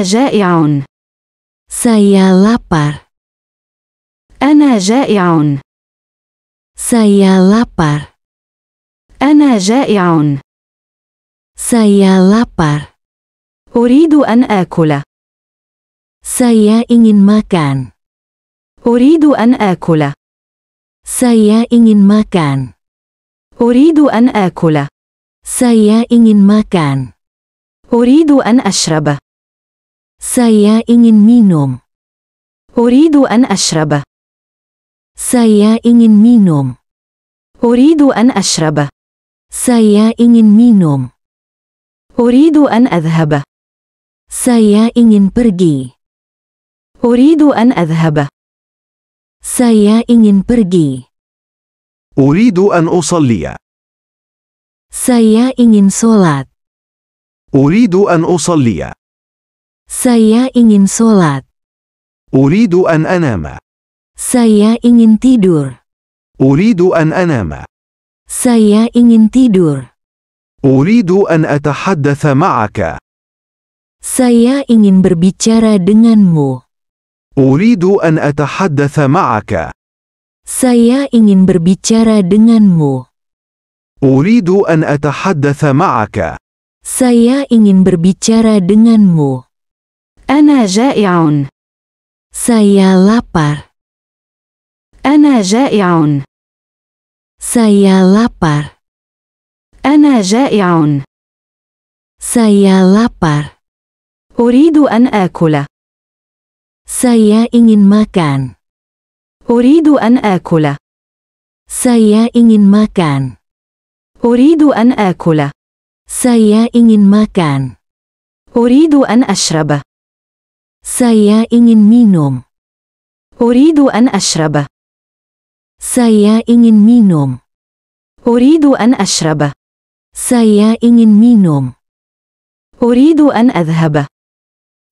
أنا جائع. Saya lapar. أنا جائع. Saya lapar. أنا جائع. Saya lapar. أريد أن آكل. Saya ingin makan. أريد أن آكل. Saya ingin makan. أريد أن آكل. Saya ingin makan. أريد أن أشرب. Saya ingin minum. أريد أن أشرب. Saya ingin minum. أريد أن أشرب. Saya ingin minum. أريد أن أذهب. Saya ingin pergi. أريد أن أذهب. Saya ingin pergi. أريد أن أصلي. Saya ingin solat. أريد أن أصلي. Saya ingin sholat. Uridu an anama. Saya ingin tidur. Uridu an anama. Saya ingin tidur. Uridu an atahaddatha ma'aka. Saya ingin berbicara denganmu. Uridu an atahaddatha ma'aka. Saya ingin berbicara denganmu. Uridu an atahaddatha ma'aka. Saya ingin berbicara denganmu. أنا جائع. Saya lapar. أنا جائع. Saya lapar. أنا جائع. Saya lapar. أريد أن آكل. Saya ingin makan. أريد أن آكل. Saya ingin makan. أريد أن آكل. Saya ingin makan. أريد أن أشرب. Saya ingin minum. أريد أن أشرب. Saya ingin minum. أريد أن Saya ingin minum. أريد أن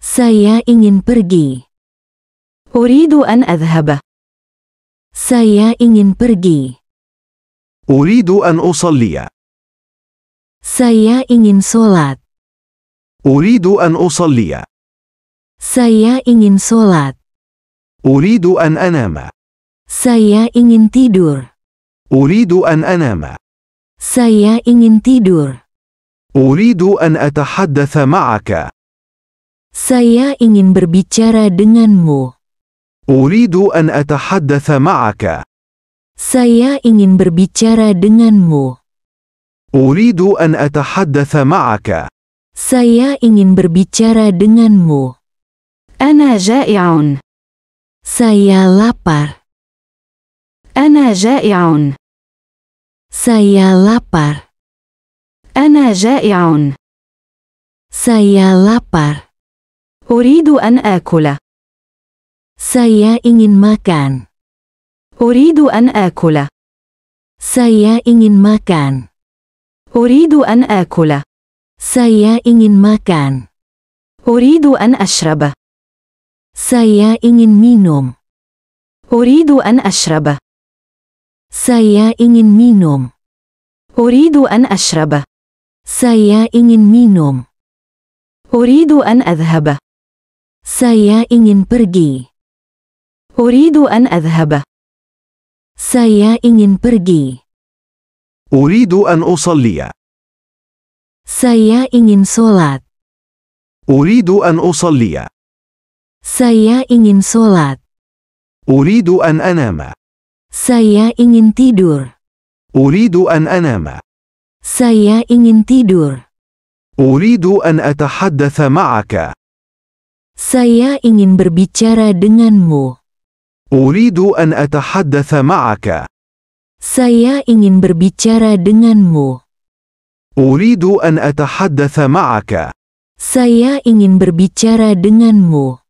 Saya ingin pergi. أريد أن أذهب. Saya ingin pergi. أريد أن أصلي. Saya ingin solat. أريد أن أصلي. Saya ingin sholat. Uridu an anama. Saya ingin tidur. Uridu an anama. Saya ingin tidur. Uridu an atahaddatha ma'aka. Saya ingin berbicara denganmu. Uridu an atahaddatha ma'aka. Saya ingin berbicara denganmu. Uridu an atahaddatha ma'aka. Saya ingin berbicara denganmu. أنا جائع. Saya lapar. أنا جائع. Saya lapar. أنا جائع. Saya lapar. أريد أن آكل. Saya ingin makan. أريد أن آكل. Saya ingin makan. أريد أن آكل. Saya ingin makan. أريد أن أشرب. Saya ingin minum. أريد أن أشرب. Saya ingin minum. أريد أن أشرب. Saya ingin minum. أريد أن أذهب. Saya ingin pergi. أريد أن أذهب. Saya ingin pergi. أريد أن أصلي. Saya ingin solat. أريد أن أصلي. Saya ingin sholat. Uridu an anama. Saya ingin tidur. Uridu an anama. Saya ingin tidur. Uridu an أتحدث ma'aka. Saya ingin berbicara denganmu. Uridu an ma'aka. Saya ingin berbicara denganmu. Uridu an ma'aka. Saya ingin berbicara denganmu.